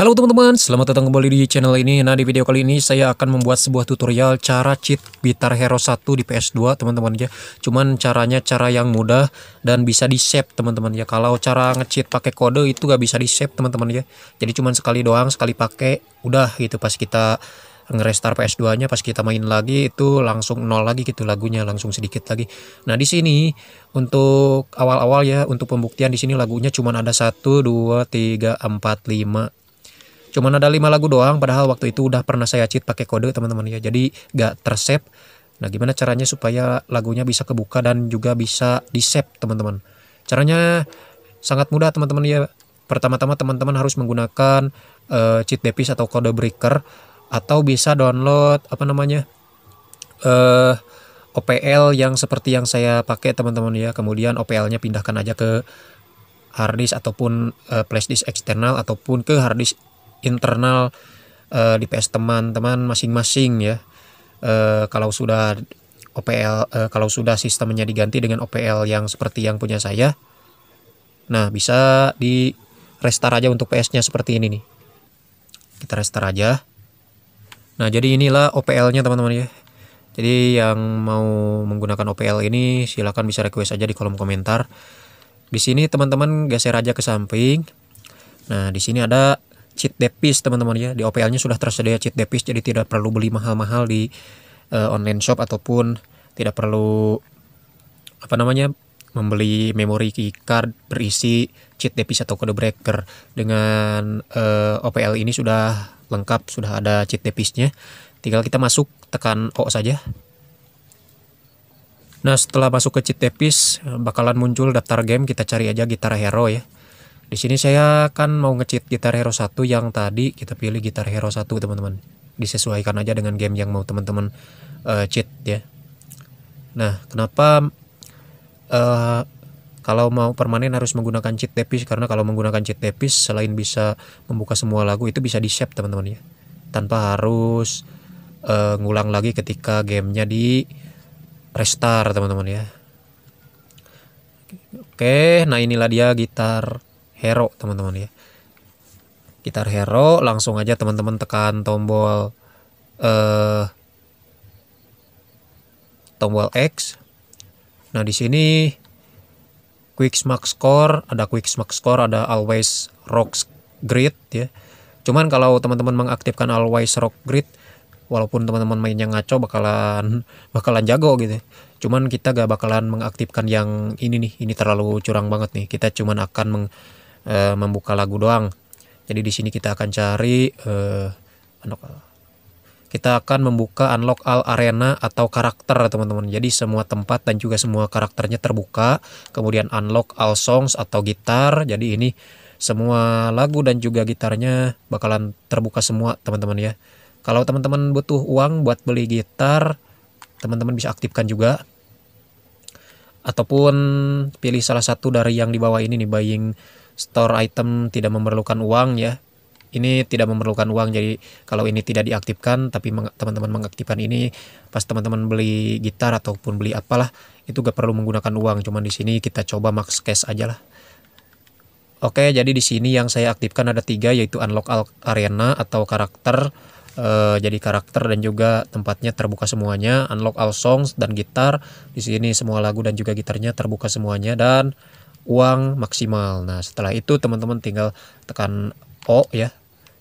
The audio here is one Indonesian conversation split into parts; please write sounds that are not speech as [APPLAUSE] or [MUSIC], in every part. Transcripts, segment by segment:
Halo teman-teman, selamat datang kembali di channel ini. Nah, di video kali ini saya akan membuat sebuah tutorial cara cheat bitar Hero 1 di PS2, teman-teman ya. Cuman caranya cara yang mudah dan bisa di-save, teman-teman ya. Kalau cara nge-cheat pakai kode itu gak bisa di-save, teman-teman ya. Jadi cuman sekali doang, sekali pakai, udah gitu pas kita ngerestar PS2-nya pas kita main lagi itu langsung nol lagi gitu lagunya langsung sedikit lagi. Nah di sini untuk awal-awal ya untuk pembuktian di sini lagunya cuman ada 1 2 3 4 5 cuman ada lima lagu doang padahal waktu itu udah pernah saya cheat pakai kode teman-teman ya jadi gak tersep. nah gimana caranya supaya lagunya bisa kebuka dan juga bisa di save teman-teman caranya sangat mudah teman-teman ya pertama-tama teman-teman harus menggunakan uh, cheat device atau kode breaker atau bisa download apa namanya uh, eh, OPL yang seperti yang saya pakai teman-teman ya kemudian OPL-nya pindahkan aja ke harddisk ataupun uh, flash eksternal ataupun ke harddisk internal uh, di PS teman-teman masing-masing ya. Uh, kalau sudah OPL uh, eh, kalau sudah sistemnya diganti dengan OPL yang seperti yang punya saya. Nah, bisa di restart aja untuk PS-nya seperti ini nih. Kita restart aja. Nah, jadi inilah OPL-nya teman-teman ya. Jadi yang mau menggunakan OPL ini silahkan bisa request aja di kolom komentar. Di sini teman-teman geser aja ke samping. Nah, di sini ada cheat depis teman-teman ya di OPL-nya sudah tersedia cheat depis jadi tidak perlu beli mahal-mahal di uh, online shop ataupun tidak perlu apa namanya membeli memori card berisi cheat depis atau kode breaker dengan uh, eh, OPL ini sudah lengkap sudah ada cheat depisnya tinggal kita masuk tekan O saja nah setelah masuk ke cheat depis bakalan muncul daftar game kita cari aja gitar hero ya di sini saya kan mau ngecit gitar hero 1 yang tadi kita pilih gitar hero 1 teman-teman. Disesuaikan aja dengan game yang mau teman-teman uh, cheat ya. Nah, kenapa uh, kalau mau permanen harus menggunakan cheat tepis karena kalau menggunakan cheat tepis selain bisa membuka semua lagu itu bisa di save teman-teman ya. Tanpa harus uh, ngulang lagi ketika gamenya di restart teman-teman ya. Oke, nah inilah dia gitar hero teman-teman ya gitar hero langsung aja teman-teman tekan tombol eh, tombol X nah di sini quick Smack score ada quick Smack score ada always rock grid ya cuman kalau teman-teman mengaktifkan always rock grid walaupun teman-teman mainnya ngaco bakalan [LAUGHS] bakalan jago gitu cuman kita gak bakalan mengaktifkan yang ini nih ini terlalu curang banget nih kita cuman akan meng e, membuka lagu doang. Jadi di sini kita akan cari eh, kita akan membuka unlock all arena atau karakter teman-teman. Jadi semua tempat dan juga semua karakternya terbuka. Kemudian unlock all songs atau gitar. Jadi ini semua lagu dan juga gitarnya bakalan terbuka semua teman-teman ya. Kalau teman-teman butuh uang buat beli gitar, teman-teman bisa aktifkan juga. Ataupun pilih salah satu dari yang di bawah ini nih buying store item tidak memerlukan uang ya ini tidak memerlukan uang jadi kalau ini tidak diaktifkan tapi teman-teman mengaktifkan ini pas teman-teman beli gitar ataupun beli apalah itu gak perlu menggunakan uang cuman di sini kita coba max cash aja lah Oke jadi di sini yang saya aktifkan ada tiga yaitu unlock arena atau karakter e, jadi karakter dan juga tempatnya terbuka semuanya unlock all songs dan gitar di sini semua lagu dan juga gitarnya terbuka semuanya dan uang maksimal. Nah, setelah itu teman-teman tinggal tekan O ya.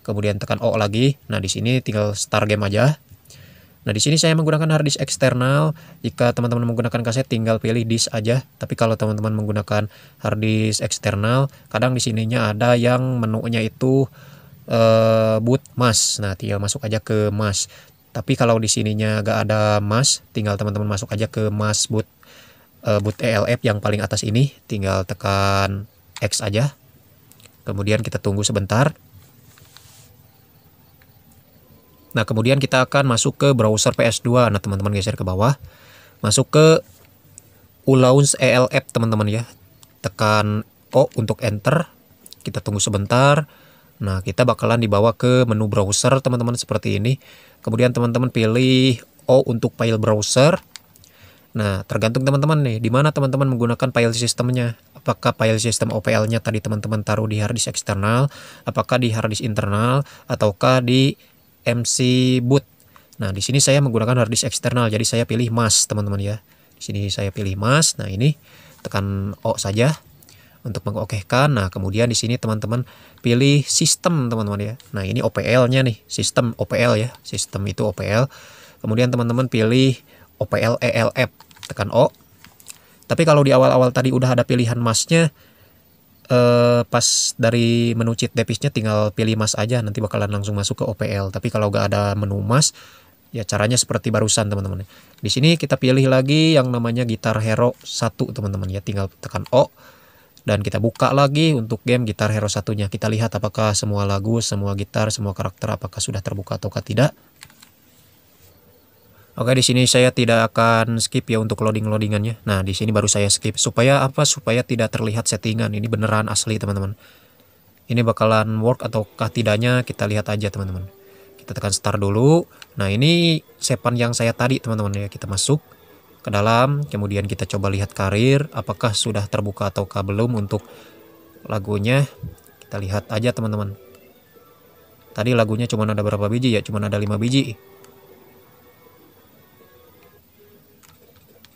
Kemudian tekan O lagi. Nah, di sini tinggal start game aja. Nah, di sini saya menggunakan hard disk eksternal. Jika teman-teman menggunakan kaset tinggal pilih disk aja. Tapi kalau teman-teman menggunakan hard disk eksternal, kadang di sininya ada yang menunya itu uh, boot mas. Nah, tinggal masuk aja ke mas. Tapi kalau di sininya gak ada mas, tinggal teman-teman masuk aja ke mas boot uh, boot ELF yang paling atas ini tinggal tekan X aja kemudian kita tunggu sebentar nah kemudian kita akan masuk ke browser PS2 nah teman-teman geser ke bawah masuk ke Ulaunch ELF teman-teman ya tekan O untuk enter kita tunggu sebentar nah kita bakalan dibawa ke menu browser teman-teman seperti ini kemudian teman-teman pilih O untuk file browser Nah, tergantung teman-teman nih, di mana teman-teman menggunakan file sistemnya. Apakah file sistem OPL-nya tadi teman-teman taruh di harddisk eksternal, apakah di harddisk internal, ataukah di MC boot. Nah, di sini saya menggunakan harddisk eksternal, jadi saya pilih mas, teman-teman ya. Di sini saya pilih mas, nah ini tekan O saja untuk mengokehkan. Nah, kemudian di sini teman-teman pilih sistem, teman-teman ya. Nah, ini OPL-nya nih, sistem OPL ya. Sistem itu OPL. Kemudian teman-teman pilih OPL e F tekan O tapi kalau di awal-awal tadi udah ada pilihan masnya eh, pas dari menu cheat depisnya tinggal pilih mas aja nanti bakalan langsung masuk ke OPL tapi kalau gak ada menu mas ya caranya seperti barusan teman-teman di sini kita pilih lagi yang namanya gitar hero 1 teman-teman ya tinggal tekan O dan kita buka lagi untuk game gitar hero satunya kita lihat apakah semua lagu semua gitar semua karakter apakah sudah terbuka atau tidak Oke, di sini saya tidak akan skip ya untuk loading-loadingannya. Nah, di sini baru saya skip supaya apa? Supaya tidak terlihat settingan. Ini beneran asli, teman-teman. Ini bakalan work ataukah tidaknya kita lihat aja, teman-teman. Kita tekan start dulu. Nah, ini sepan yang saya tadi, teman-teman ya. Kita masuk ke dalam, kemudian kita coba lihat karir apakah sudah terbuka ataukah belum untuk lagunya. Kita lihat aja, teman-teman. Tadi lagunya cuma ada berapa biji ya? Cuma ada 5 biji.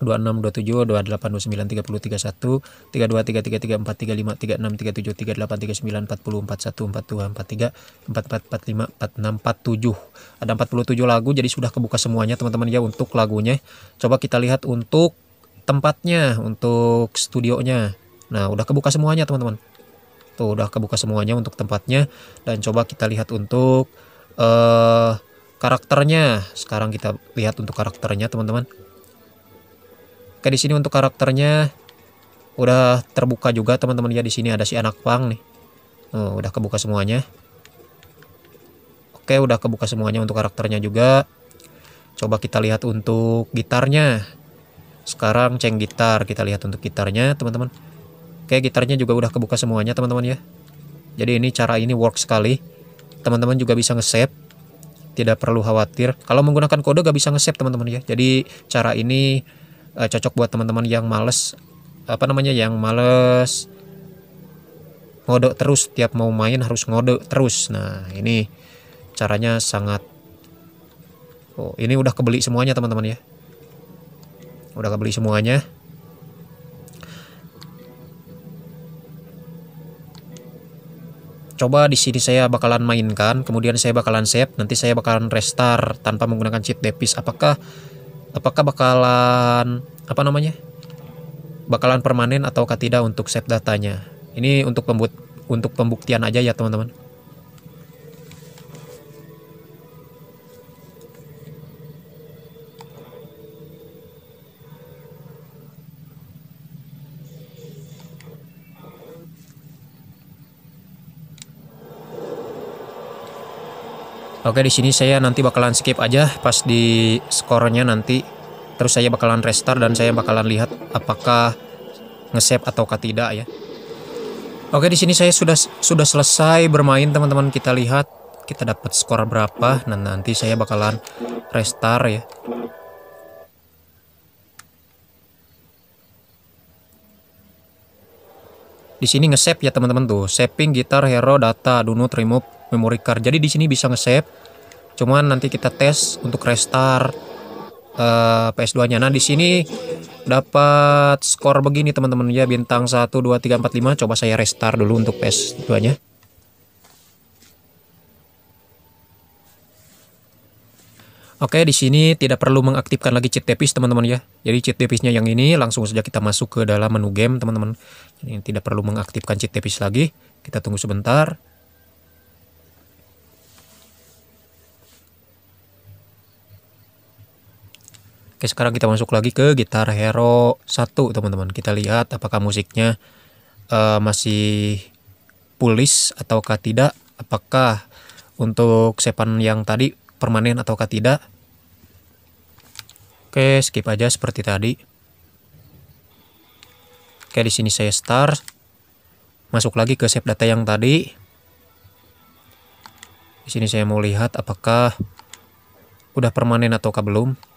26, 27, 28, 29, 30, 31, 32, 33, 34, 35, 36, 37, 38, 39, 40, 41, 42, 43, 44, 45, 46, 47. Ada 47 lagu jadi sudah kebuka semuanya teman-teman ya untuk lagunya. Coba kita lihat untuk tempatnya, untuk studionya. Nah, udah kebuka semuanya teman-teman. Tuh, udah kebuka semuanya untuk tempatnya dan coba kita lihat untuk eh uh, karakternya. Sekarang kita lihat untuk karakternya teman-teman. Oke, di sini untuk karakternya udah terbuka juga teman-teman ya di sini ada si anak pang nih. Oh, udah kebuka semuanya. Oke, udah kebuka semuanya untuk karakternya juga. Coba kita lihat untuk gitarnya. Sekarang ceng gitar, kita lihat untuk gitarnya, teman-teman. Oke, gitarnya juga udah kebuka semuanya, teman-teman ya. Jadi ini cara ini work sekali. Teman-teman juga bisa nge-save. Tidak perlu khawatir. Kalau menggunakan kode gak bisa nge-save, teman-teman ya. Jadi cara ini uh, cocok buat teman-teman yang males apa namanya yang males ngode terus tiap mau main harus ngode terus nah ini caranya sangat oh ini udah kebeli semuanya teman-teman ya udah kebeli semuanya coba di sini saya bakalan mainkan kemudian saya bakalan save nanti saya bakalan restart tanpa menggunakan cheat depis apakah apakah bakalan apa namanya bakalan permanen atau tidak untuk save datanya ini untuk untuk pembuktian aja ya teman-teman Oke di sini saya nanti bakalan skip aja pas di skornya nanti terus saya bakalan restart dan saya bakalan lihat apakah nge-save ataukah tidak ya. Oke di sini saya sudah sudah selesai bermain teman-teman kita lihat kita dapat skor berapa nanti saya bakalan restart ya. Di sini nge-save ya teman-teman tuh, saving gitar hero data do not remove memory card. Jadi di sini bisa nge-save. Cuman nanti kita tes untuk restart uh, eh, PS2-nya. Nah, di sini dapat skor begini teman-teman ya bintang 1 2 3 4 5. Coba saya restart dulu untuk PS2-nya. Oke, di sini tidak perlu mengaktifkan lagi cheat tapis teman-teman ya. Jadi cheat nya yang ini langsung saja kita masuk ke dalam menu game teman-teman. Jadi tidak perlu mengaktifkan cheat tapis lagi. Kita tunggu sebentar. Oke sekarang kita masuk lagi ke Gitar Hero 1 teman-teman kita lihat apakah musiknya uh, masih pulis ataukah tidak apakah untuk sepan yang tadi permanen ataukah tidak Oke skip aja seperti tadi Oke di sini saya start masuk lagi ke shape data yang tadi di sini saya mau lihat apakah udah permanen ataukah belum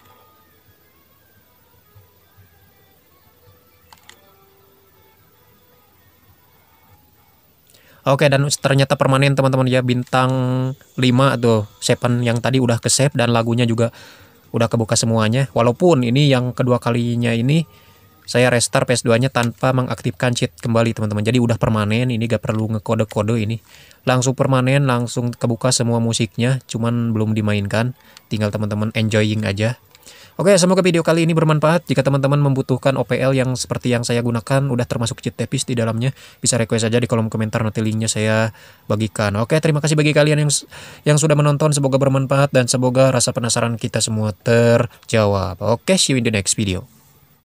Oke dan ternyata permanen teman-teman ya bintang 5 atau Seven yang tadi udah ke save dan lagunya juga udah kebuka semuanya. Walaupun ini yang kedua kalinya ini saya restart PS2-nya tanpa mengaktifkan cheat kembali teman-teman. Jadi udah permanen, ini gak perlu ngekode-kode ini. Langsung permanen, langsung kebuka semua musiknya, cuman belum dimainkan. Tinggal teman-teman enjoying aja. Oke, semoga video kali ini bermanfaat. Jika teman-teman membutuhkan OPL yang seperti yang saya gunakan, udah termasuk cheat tapis di dalamnya, bisa request aja di kolom komentar nanti linknya saya bagikan. Oke, terima kasih bagi kalian yang yang sudah menonton. Semoga bermanfaat dan semoga rasa penasaran kita semua terjawab. Oke, see you in the next video.